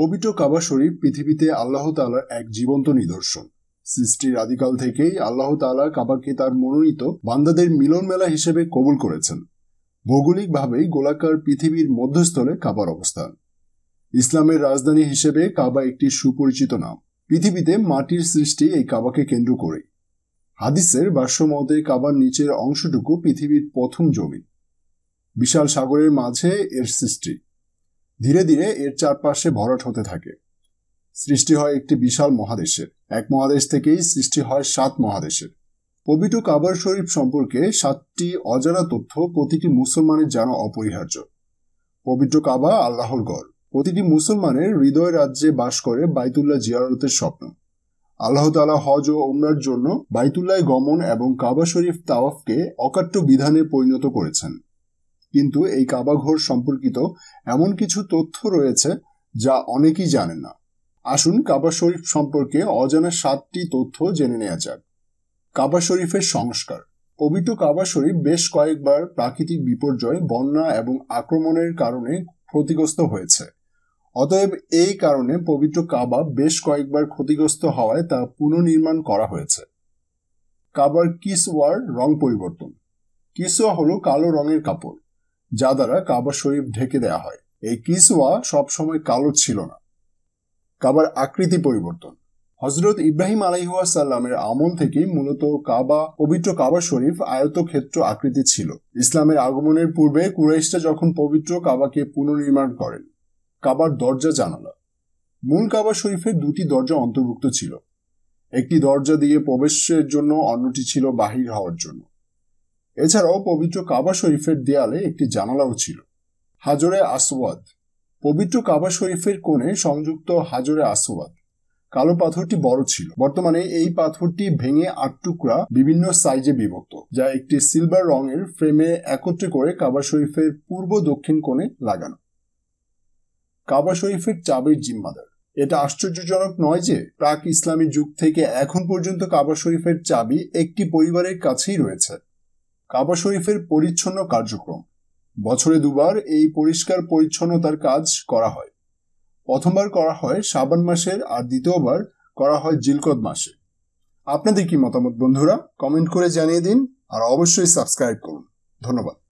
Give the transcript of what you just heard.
পবিত্র কাবা শরীফ পৃথিবীতে আল্লাহ তালার এক জীবন্ত নিদর্শন সৃষ্টির আদিকাল থেকেই আল্লাহ তালা কাবাকে তার মনোনীত বান্দাদের মিলন মেলা হিসেবে কবুল করেছেন ভৌগোলিকভাবেই গোলাকার পৃথিবীর মধ্যস্থলে কাবার অবস্থান ইসলামের রাজধানী হিসেবে কাবা একটি সুপরিচিত নাম পৃথিবীতে মাটির সৃষ্টি এই কাবাকে কেন্দ্র করে হাদিসের ভাষ্যমতে কাবার নিচের অংশটুকু পৃথিবীর প্রথম জমি বিশাল সাগরের মাঝে এর সৃষ্টি ধীরে ধীরে এর চারপাশে ভরাট হতে থাকে সৃষ্টি হয় একটি বিশাল মহাদেশের এক মহাদেশ থেকেই সৃষ্টি হয় সাত মহাদেশের পবিত্র কাবার শরীফ সম্পর্কে সাতটি অজানা তথ্য প্রতিটি মুসলমানের জানা অপরিহার্য পবিত্র কাবা আল্লাহর গড় প্রতিটি মুসলমানের হৃদয় রাজ্যে বাস করে বাইতুল্লাহ জিয়ারতের স্বপ্ন আল্লাহ তালা হজ ও উমরার জন্য বাইতুল্লাহ গমন এবং কাবা শরীফ তাওয়াফকে অকাট্য বিধানে পরিণত করেছেন কিন্তু এই কাবাঘর সম্পর্কিত এমন কিছু তথ্য রয়েছে যা অনেকেই জানে না আসুন কাবা শরীফ সম্পর্কে অজানা সাতটি তথ্য জেনে নেওয়া যাক কাবা শরীফের সংস্কার পবিত্র কাবা শরীফ বেশ কয়েকবার প্রাকৃতিক বিপর্যয় বন্যা এবং আক্রমণের কারণে ক্ষতিগ্রস্ত হয়েছে অতএব এই কারণে পবিত্র কাবা বেশ কয়েকবার ক্ষতিগ্রস্ত হওয়ায় তা পুনর্নির্মাণ করা হয়েছে কাবার কিসওয়ার রং পরিবর্তন কিসোয়া হলো কালো রঙের কাপড় যা দ্বারা কাবা শরীফ ঢেকে দেয়া হয় এই কিসওয়া সবসময় কালো ছিল না কাবার আকৃতি পরিবর্তন হজরত ইব্রাহিম সাল্লামের আমল থেকে মূলত কাবা পবিত্র কাবা শরীফ আয়তক্ষেত্র আকৃতি ছিল ইসলামের আগমনের পূর্বে কুরাইশটা যখন পবিত্র কাবাকে পুনর্নির্মাণ করেন কাবার দরজা জানালা মূল কাবা শরীফের দুটি দরজা অন্তর্ভুক্ত ছিল একটি দরজা দিয়ে প্রবেশের জন্য অন্যটি ছিল বাহির হওয়ার জন্য এছাড়াও পবিত্র কাবা শরীফের দেয়ালে একটি জানালাও ছিল হাজরে আসওয়াদ পবিত্র কাবা শরীফের কোণে সংযুক্ত হাজরে আসওয়াদ কালো পাথরটি বড় ছিল বর্তমানে এই পাথরটি ভেঙে আট টুকরা বিভিন্ন সাইজে বিভক্ত যা একটি সিলভার রঙের ফ্রেমে একত্রে করে কাবা শরীফের পূর্ব দক্ষিণ কোণে লাগানো কাবা শরীফের চাবির জিম্মাদার এটা আশ্চর্যজনক নয় যে প্রাক ইসলামী যুগ থেকে এখন পর্যন্ত কাবা শরীফের চাবি একটি পরিবারের কাছেই রয়েছে কাবা শরীফের পরিচ্ছন্ন কার্যক্রম বছরে দুবার এই পরিষ্কার পরিচ্ছন্নতার কাজ করা হয় প্রথমবার করা হয় শ্রাবণ মাসের আর দ্বিতীয়বার করা হয় জিলকদ মাসে আপনাদের কি মতামত বন্ধুরা কমেন্ট করে জানিয়ে দিন আর অবশ্যই সাবস্ক্রাইব করুন ধন্যবাদ